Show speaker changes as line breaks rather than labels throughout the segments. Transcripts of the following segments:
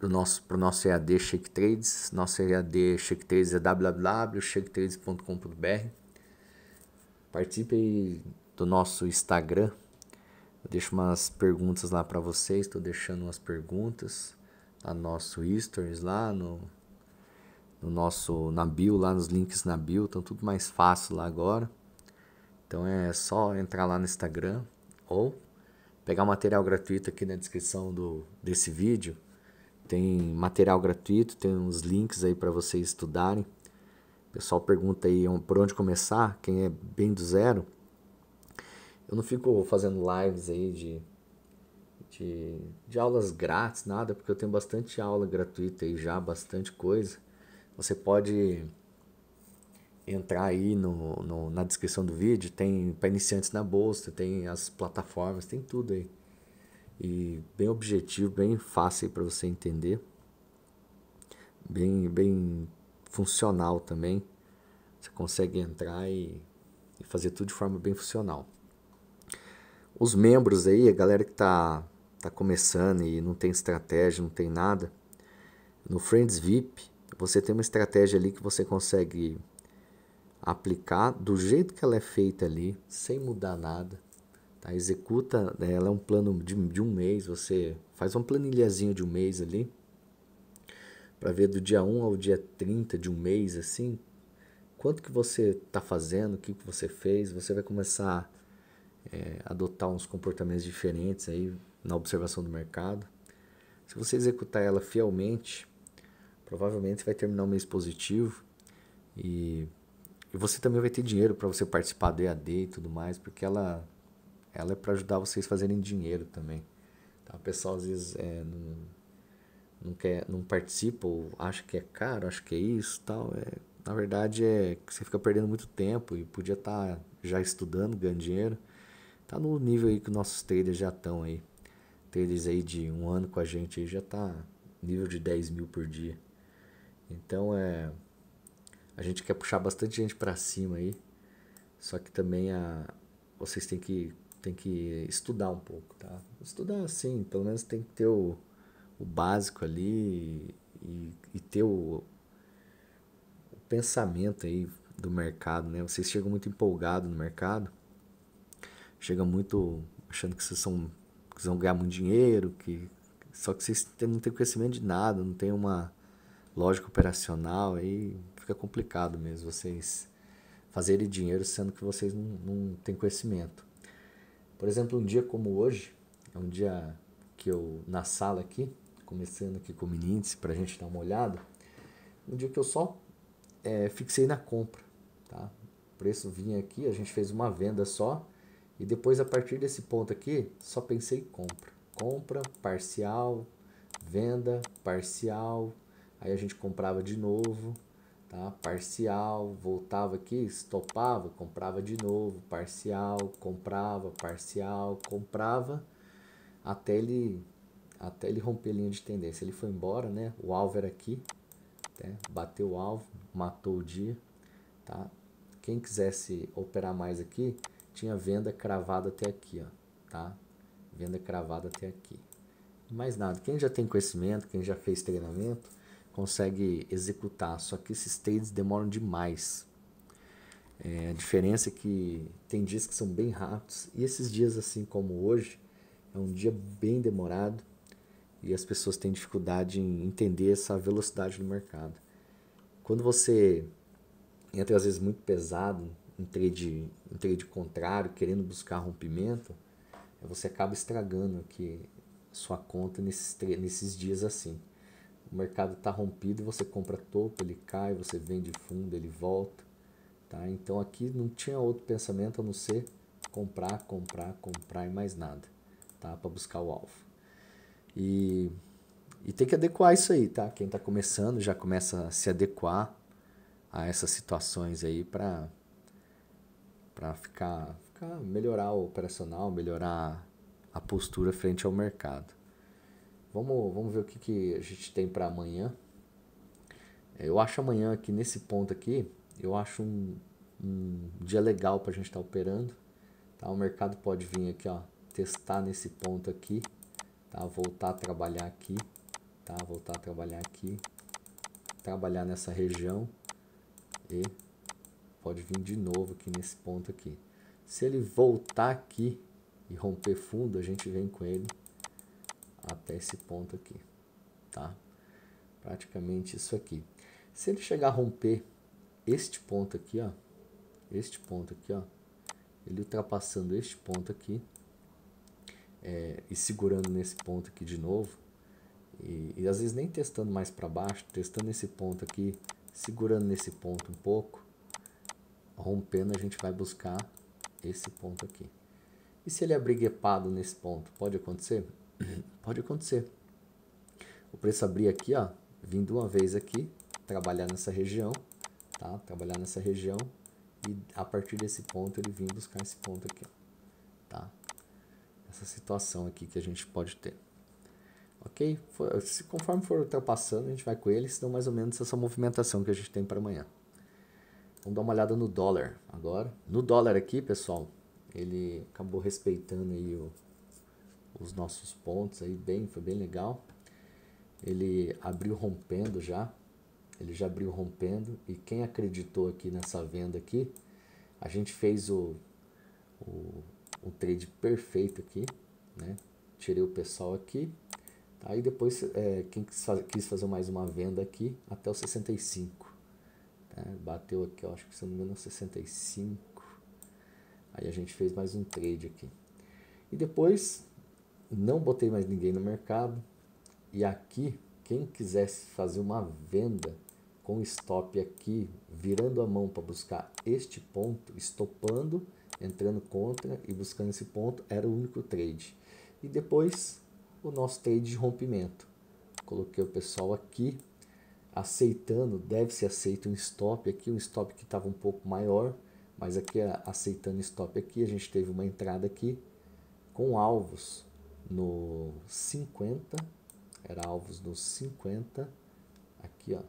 para o nosso, pro nosso EAD Shake Trades. Nosso EAD Shake Trades é www.shaketrades.com.br. Participe do nosso Instagram. Eu deixo umas perguntas lá para vocês. Estou deixando umas perguntas lá tá no nosso Stories, lá no, no nosso na bio, lá nos links na bio. Estão tá tudo mais fácil lá agora. Então é só entrar lá no Instagram ou pegar o material gratuito aqui na descrição do, desse vídeo tem material gratuito, tem uns links aí para vocês estudarem. O pessoal pergunta aí por onde começar, quem é bem do zero. Eu não fico fazendo lives aí de, de, de aulas grátis, nada, porque eu tenho bastante aula gratuita aí já, bastante coisa. Você pode entrar aí no, no, na descrição do vídeo, tem para iniciantes na bolsa, tem as plataformas, tem tudo aí e bem objetivo, bem fácil para você entender, bem, bem funcional também. Você consegue entrar e, e fazer tudo de forma bem funcional. Os membros aí, a galera que está tá começando e não tem estratégia, não tem nada, no Friends VIP você tem uma estratégia ali que você consegue aplicar do jeito que ela é feita ali, sem mudar nada Tá? Executa, né, ela é um plano de, de um mês, você faz um planilhazinho de um mês ali, para ver do dia 1 ao dia 30 de um mês, assim, quanto que você está fazendo, o que, que você fez, você vai começar a é, adotar uns comportamentos diferentes aí na observação do mercado. Se você executar ela fielmente, provavelmente vai terminar um mês positivo e, e você também vai ter dinheiro para você participar do EAD e tudo mais, porque ela ela é para ajudar vocês fazerem dinheiro também. Tá? O pessoal às vezes é, não, não, quer, não participa ou acha que é caro, acha que é isso tal. É, na verdade é que você fica perdendo muito tempo e podia estar tá já estudando, ganhando dinheiro. Tá no nível aí que nossos traders já estão aí. Traders aí de um ano com a gente aí já tá nível de 10 mil por dia. Então é. A gente quer puxar bastante gente para cima aí. Só que também a, vocês têm que tem que estudar um pouco, tá? Estudar sim, pelo menos tem que ter o, o básico ali e, e ter o, o, pensamento aí do mercado, né? Vocês chegam muito empolgado no mercado, chegam muito achando que vocês são que vão ganhar muito dinheiro, que só que vocês não têm conhecimento de nada, não tem uma lógica operacional, aí fica complicado mesmo vocês fazerem dinheiro sendo que vocês não, não têm conhecimento. Por exemplo, um dia como hoje, é um dia que eu, na sala aqui, começando aqui com o Minintz para a gente dar uma olhada, um dia que eu só é, fixei na compra, tá? O preço vinha aqui, a gente fez uma venda só, e depois a partir desse ponto aqui, só pensei em compra. Compra, parcial, venda, parcial, aí a gente comprava de novo, tá? Parcial, voltava aqui, estopava, comprava de novo, parcial, comprava, parcial, comprava, até ele até ele romper a linha de tendência. Ele foi embora, né? O alvo era aqui, né? bateu o alvo, matou o dia, tá? Quem quisesse operar mais aqui, tinha venda cravada até aqui, ó, tá? Venda cravada até aqui. Mais nada. Quem já tem conhecimento, quem já fez treinamento, consegue executar, só que esses trades demoram demais. É, a diferença é que tem dias que são bem rápidos e esses dias, assim como hoje, é um dia bem demorado e as pessoas têm dificuldade em entender essa velocidade do mercado. Quando você entra às vezes muito pesado um trade, um trade contrário, querendo buscar rompimento, você acaba estragando aqui sua conta nesses, nesses dias assim o mercado está rompido, você compra topo, ele cai, você vende fundo, ele volta. Tá? Então aqui não tinha outro pensamento a não ser comprar, comprar, comprar e mais nada tá? para buscar o alvo. E, e tem que adequar isso aí, tá? Quem está começando já começa a se adequar a essas situações aí para para ficar, ficar melhorar o operacional, melhorar a postura frente ao mercado. Vamos, vamos ver o que, que a gente tem para amanhã. É, eu acho amanhã aqui nesse ponto aqui, eu acho um, um dia legal para a gente estar tá operando. Tá? O mercado pode vir aqui, ó, testar nesse ponto aqui, tá? voltar a trabalhar aqui, tá? voltar a trabalhar aqui, trabalhar nessa região e pode vir de novo aqui nesse ponto aqui. Se ele voltar aqui e romper fundo, a gente vem com ele até esse ponto aqui, tá? Praticamente isso aqui. Se ele chegar a romper este ponto aqui, ó, este ponto aqui, ó, ele ultrapassando este ponto aqui é, e segurando nesse ponto aqui de novo, e, e às vezes nem testando mais para baixo, testando esse ponto aqui, segurando nesse ponto um pouco, rompendo a gente vai buscar esse ponto aqui. E se ele abrir é gapado nesse ponto, pode acontecer? Pode acontecer. O preço abrir aqui, ó, vindo uma vez aqui, trabalhar nessa região, tá? Trabalhar nessa região e a partir desse ponto ele vir buscar esse ponto aqui, ó, tá? Essa situação aqui que a gente pode ter. Ok? For, se conforme for ultrapassando, a gente vai com ele, senão mais ou menos essa movimentação que a gente tem para amanhã. Vamos dar uma olhada no dólar agora. No dólar aqui, pessoal, ele acabou respeitando aí o os nossos pontos aí bem, foi bem legal. Ele abriu rompendo já, ele já abriu rompendo e quem acreditou aqui nessa venda aqui, a gente fez o, o, o trade perfeito aqui, né? Tirei o pessoal aqui, aí depois é, quem quis, quis fazer mais uma venda aqui até o 65, tá? Né? bateu aqui, eu acho que se não me engano 65, aí a gente fez mais um trade aqui. E depois não botei mais ninguém no mercado. E aqui, quem quisesse fazer uma venda com stop aqui, virando a mão para buscar este ponto, estopando, entrando contra e buscando esse ponto, era o único trade. E depois o nosso trade de rompimento. Coloquei o pessoal aqui, aceitando, deve ser aceito um stop aqui, um stop que estava um pouco maior, mas aqui aceitando stop aqui, a gente teve uma entrada aqui com alvos no 50, era alvos no 50, aqui, ó,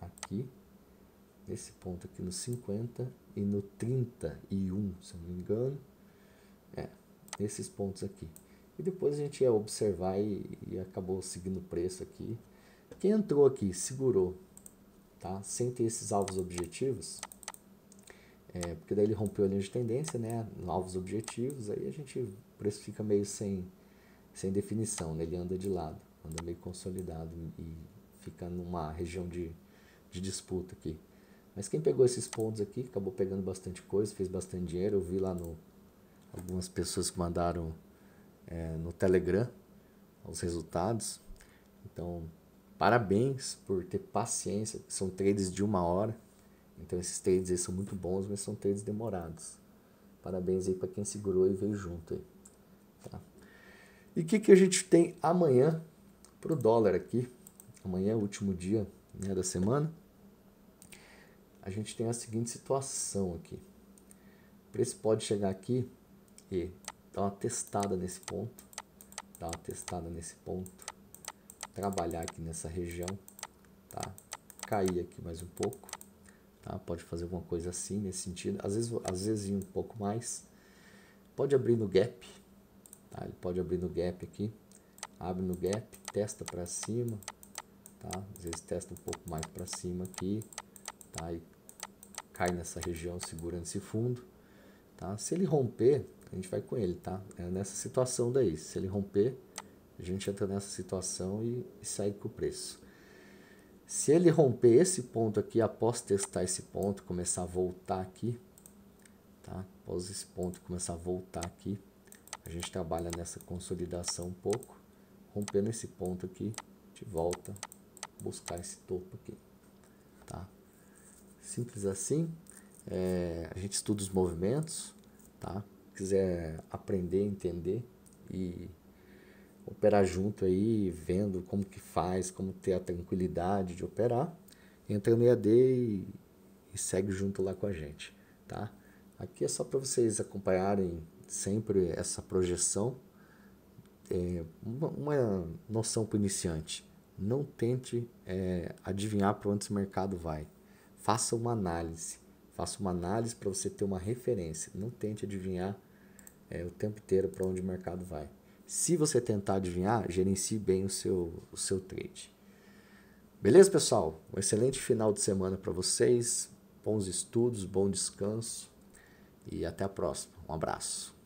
aqui, nesse ponto aqui no 50 e no 31, se eu não me engano, é, nesses pontos aqui. E depois a gente ia observar e, e acabou seguindo o preço aqui. Quem entrou aqui, segurou, tá? Sem ter esses alvos objetivos, é, porque daí ele rompeu a linha de tendência, né? Alvos objetivos, aí a gente, o preço fica meio sem sem definição, né? ele anda de lado, anda meio consolidado e fica numa região de, de disputa aqui. Mas quem pegou esses pontos aqui, acabou pegando bastante coisa, fez bastante dinheiro. Eu vi lá no algumas pessoas que mandaram é, no Telegram os resultados. Então, parabéns por ter paciência, são trades de uma hora. Então, esses trades aí são muito bons, mas são trades demorados. Parabéns aí para quem segurou e veio junto aí. Tá? E o que, que a gente tem amanhã para o dólar aqui? Amanhã é o último dia né, da semana. A gente tem a seguinte situação aqui. O preço pode chegar aqui e dar uma testada nesse ponto. Dar uma testada nesse ponto. Trabalhar aqui nessa região. Tá? Cair aqui mais um pouco. Tá? Pode fazer alguma coisa assim nesse sentido. Às vezes, às vezes um pouco mais. Pode abrir no gap Tá? Ele pode abrir no gap aqui, abre no gap, testa para cima, tá? Às vezes testa um pouco mais para cima aqui, tá? E cai nessa região segurando esse fundo, tá? Se ele romper, a gente vai com ele, tá? É nessa situação daí. Se ele romper, a gente entra nessa situação e, e sai com o preço. Se ele romper esse ponto aqui, após testar esse ponto, começar a voltar aqui, tá? Após esse ponto começar a voltar aqui, a gente trabalha nessa consolidação um pouco, rompendo esse ponto aqui, de volta, buscar esse topo aqui, tá? Simples assim. É, a gente estuda os movimentos, tá? Quiser aprender, entender e operar junto aí, vendo como que faz, como ter a tranquilidade de operar, entra no EAD e, e segue junto lá com a gente, tá? Aqui é só para vocês acompanharem sempre essa projeção. É, uma, uma, noção para o iniciante: não tente é, adivinhar para onde esse mercado vai. Faça uma análise. Faça uma análise para você ter uma referência. Não tente adivinhar é, o tempo inteiro para onde o mercado vai. Se você tentar adivinhar, gerencie bem o seu, o seu trade. Beleza, pessoal? Um excelente final de semana para vocês. Bons estudos, bom descanso e até a próxima. Um abraço.